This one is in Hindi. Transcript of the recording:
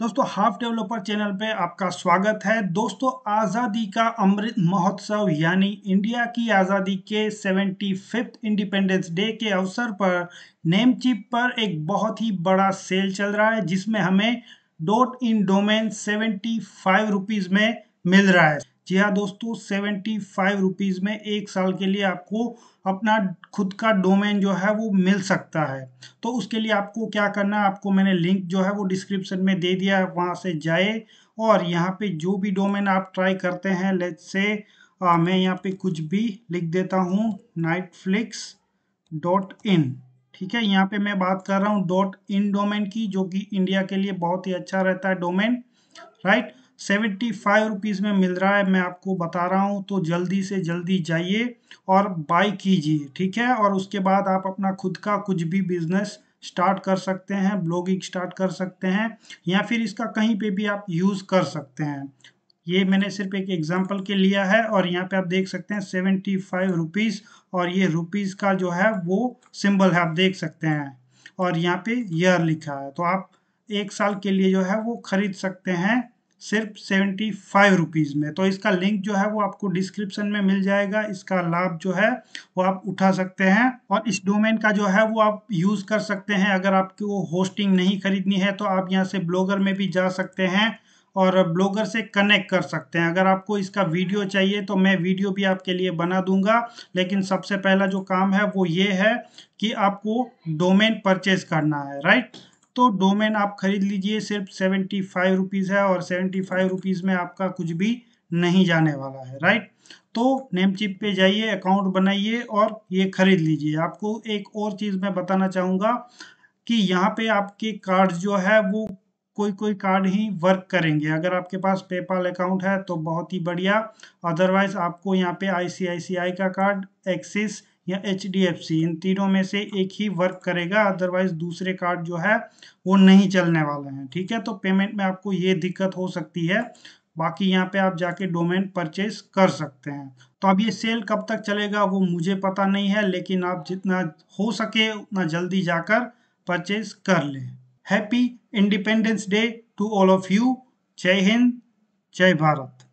दोस्तों हाफ डेवलपर चैनल पे आपका स्वागत है दोस्तों आज़ादी का अमृत महोत्सव यानी इंडिया की आज़ादी के सेवेंटी फिफ्थ इंडिपेंडेंस डे के अवसर पर नेमचिप पर एक बहुत ही बड़ा सेल चल रहा है जिसमें हमें dot in domain seventy five rupees में मिल रहा है जी हाँ दोस्तों सेवेंटी फाइव रुपीज़ में एक साल के लिए आपको अपना खुद का डोमेन जो है वो मिल सकता है तो उसके लिए आपको क्या करना है आपको मैंने लिंक जो है वो डिस्क्रिप्शन में दे दिया है वहाँ से जाए और यहाँ पे जो भी डोमेन आप ट्राई करते हैं लेट से आ, मैं यहाँ पे कुछ भी लिख देता हूँ नाइटफ्लिक्स डॉट इन ठीक है यहाँ पे मैं बात कर रहा हूँ डॉट इन डोमेन की जो कि इंडिया के लिए बहुत ही अच्छा रहता है domain right right? Seventy five rupees में मिल रहा है मैं आपको बता रहा हूँ तो जल्दी से जल्दी जाइए और बाई कीजिए ठीक है और उसके बाद आप अपना खुद का कुछ भी बिजनेस स्टार्ट कर सकते हैं ब्लॉगिंग स्टार्ट कर सकते हैं या फिर इसका कहीं पे भी आप यूज़ कर सकते हैं ये मैंने सिर्फ एक एग्जांपल के लिया है और यहाँ पे आप देख सकते हैं सेवेंटी फाइव रुपीज़ और ये रुपीज़ का जो है वो सिंबल है आप देख सकते हैं और यहाँ पे ईयर लिखा है तो आप एक साल के लिए जो है वो ख़रीद सकते हैं सिर्फ सेवेंटी फाइव रुपीज़ में तो इसका लिंक जो है वो आपको डिस्क्रिप्शन में मिल जाएगा इसका लाभ जो है वो आप उठा सकते हैं और इस डोमेन का जो है वो आप यूज़ कर सकते हैं अगर आपको होस्टिंग नहीं खरीदनी है तो आप यहाँ से ब्लॉगर में भी जा सकते हैं और ब्लॉगर से कनेक्ट कर सकते हैं अगर आपको इसका वीडियो चाहिए तो मैं वीडियो भी आपके लिए बना दूंगा लेकिन सबसे पहला जो काम है वो ये है कि आपको डोमेन परचेज करना है राइट तो डोमेन आप खरीद लीजिए सिर्फ सेवेंटी फाइव रुपीज़ है और सेवेंटी फाइव रुपीज़ में आपका कुछ भी नहीं जाने वाला है राइट तो नेमचिप पे जाइए अकाउंट बनाइए और ये खरीद लीजिए आपको एक और चीज़ मैं बताना चाहूंगा कि यहाँ पे आपके कार्ड जो है वो कोई कोई कार्ड ही वर्क करेंगे अगर आपके पास पेपाल अकाउंट है तो बहुत ही बढ़िया अदरवाइज आपको यहाँ पे आईसीआईसीआई का कार्ड एक्सिस या एच इन तीनों में से एक ही वर्क करेगा अदरवाइज दूसरे कार्ड जो है वो नहीं चलने वाले हैं ठीक है तो पेमेंट में आपको ये दिक्कत हो सकती है बाकी यहाँ पे आप जाके डोमेन परचेज कर सकते हैं तो अब ये सेल कब तक चलेगा वो मुझे पता नहीं है लेकिन आप जितना हो सके उतना जल्दी जाकर परचेज कर लें happy independence day to all of you जय हिंद जय भारत